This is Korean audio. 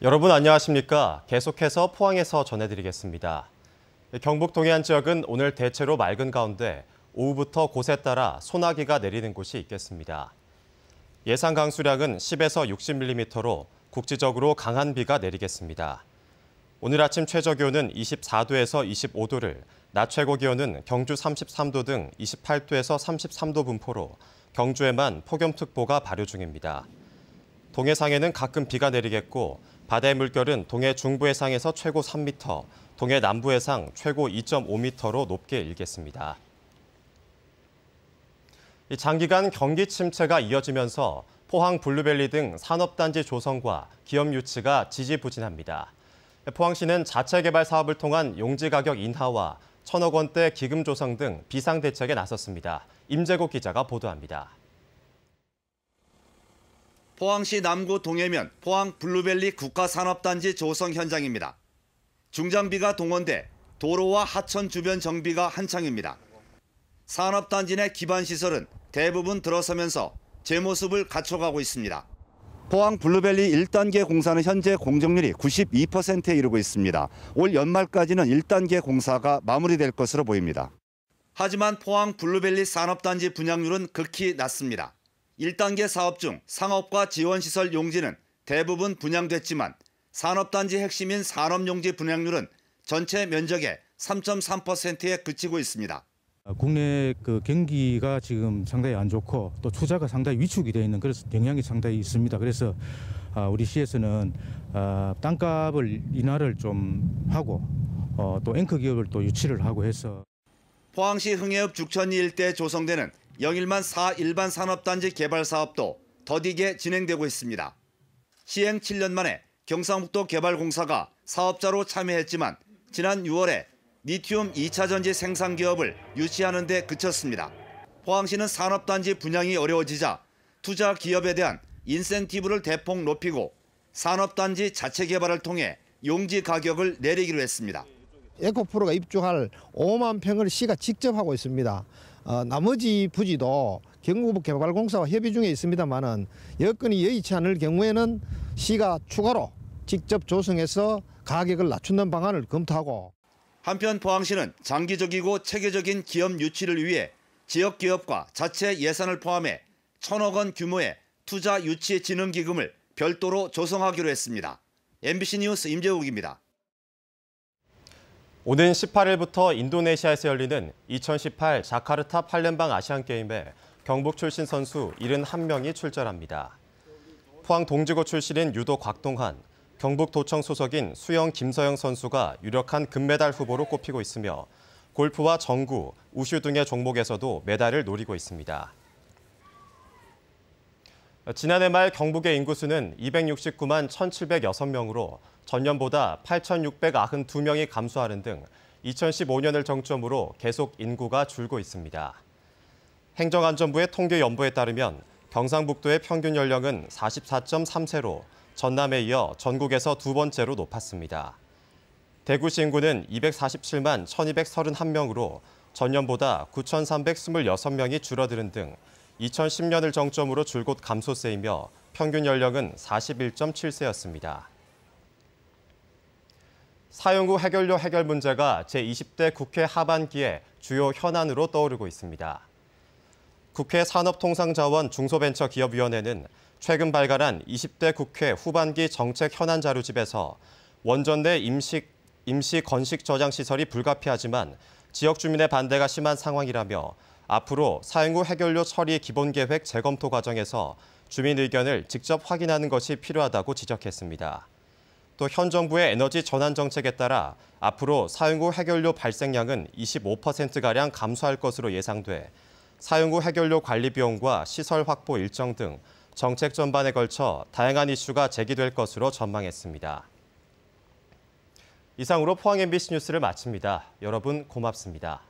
여러분 안녕하십니까? 계속해서 포항에서 전해드리겠습니다. 경북 동해안 지역은 오늘 대체로 맑은 가운데 오후부터 곳에 따라 소나기가 내리는 곳이 있겠습니다. 예상 강수량은 10에서 60mm로 국지적으로 강한 비가 내리겠습니다. 오늘 아침 최저 기온은 24도에서 25도를, 낮 최고 기온은 경주 33도 등 28도에서 33도 분포로 경주에만 폭염특보가 발효 중입니다. 동해 상에는 가끔 비가 내리겠고 바다의 물결은 동해 중부 해상에서 최고 3m, 동해 남부 해상 최고 2.5m로 높게 일겠습니다. 장기간 경기 침체가 이어지면서 포항 블루밸리 등 산업단지 조성과 기업 유치가 지지부진합니다. 포항시는 자체 개발 사업을 통한 용지 가격 인하와 천억 원대 기금 조성 등 비상 대책에 나섰습니다. 임재국 기자가 보도합니다. 포항시 남구 동해면 포항 블루밸리 국가산업단지 조성 현장입니다. 중장비가 동원돼 도로와 하천 주변 정비가 한창입니다. 산업단지 내 기반시설은 대부분 들어서면서 제 모습을 갖춰가고 있습니다. 포항 블루밸리 1단계 공사는 현재 공정률이 92%에 이르고 있습니다. 올 연말까지는 1단계 공사가 마무리될 것으로 보입니다. 하지만 포항 블루밸리 산업단지 분양률은 극히 낮습니다. 1단계 사업 중 상업과 지원시설 용지는 대부분 분양됐지만 산업단지 핵심인 산업용지 분양률은 전체 면적의 3.3%에 그치고 있습니다. 어, 국내 그 경기가 지금 상당히 안 좋고 또 투자가 상당히 위축이 되어 있는 그래서 영향이 상당히 있습니다. 그래서 아, 우리 시에서는 아, 땅값을 인하를 좀 하고 어, 또 앵커 기업을 또 유치를 하고 해서 포항시 흥해읍 죽천리 일대 조성되는 영일만 4 일반 산업단지 개발 사업도 더디게 진행되고 있습니다. 시행 7년 만에 경상북도 개발공사가 사업자로 참여했지만 지난 6월에 리튬 2차전지 생산 기업을 유치하는 데 그쳤습니다. 포항시는 산업단지 분양이 어려워지자 투자 기업에 대한 인센티브를 대폭 높이고 산업단지 자체 개발을 통해 용지 가격을 내리기로 했습니다. 에코프로가 입주할 5만 평을 시가 직접 하고 있습니다. 어, 나머지 부지도 경북 개발공사와 협의 중에 있습니다만 여건이 여의치 않을 경우에는 시가 추가로 직접 조성해서 가격을 낮추는 방안을 검토하고 한편 포항시는 장기적이고 체계적인 기업 유치를 위해 지역 기업과 자체 예산을 포함해 천억 원 규모의 투자 유치 진흥기금을 별도로 조성하기로 했습니다. MBC 뉴스 임재욱입니다. 오는 18일부터 인도네시아에서 열리는 2018 자카르타 8년방 아시안게임에 경북 출신 선수 71명이 출전합니다. 포항 동지고 출신인 유도 곽동환 경북도청 소속인 수영 김서영 선수가 유력한 금메달 후보로 꼽히고 있으며 골프와 정구, 우슈 등의 종목에서도 메달을 노리고 있습니다. 지난해 말 경북의 인구수는 269만 1,706명으로 전년보다 8,692명이 감소하는 등 2015년을 정점으로 계속 인구가 줄고 있습니다. 행정안전부의 통계 연보에 따르면 경상북도의 평균 연령은 44.3세로 전남에 이어 전국에서 두 번째로 높았습니다. 대구시 인구는 247만 1,231명으로 전년보다 9,326명이 줄어드는 등 2010년을 정점으로 줄곧 감소세이며 평균 연령은 41.7세였습니다. 사용구 해결료 해결 문제가 제20대 국회 하반기에 주요 현안으로 떠오르고 있습니다. 국회 산업통상자원 중소벤처기업위원회는 최근 발간한 20대 국회 후반기 정책 현안 자료집에서 원전내 임시, 임시 건식 저장시설이 불가피하지만 지역 주민의 반대가 심한 상황이라며 앞으로 사행후 해결료 처리 기본 계획 재검토 과정에서 주민 의견을 직접 확인하는 것이 필요하다고 지적했습니다. 또 현 정부의 에너지 전환 정책에 따라 앞으로 사행후 해결료 발생량은 25%가량 감소할 것으로 예상돼 사용 후 해결료 관리 비용과 시설 확보 일정 등 정책 전반에 걸쳐 다양한 이슈가 제기될 것으로 전망했습니다. 이상으로 포항 MBC 뉴스를 마칩니다. 여러분 고맙습니다.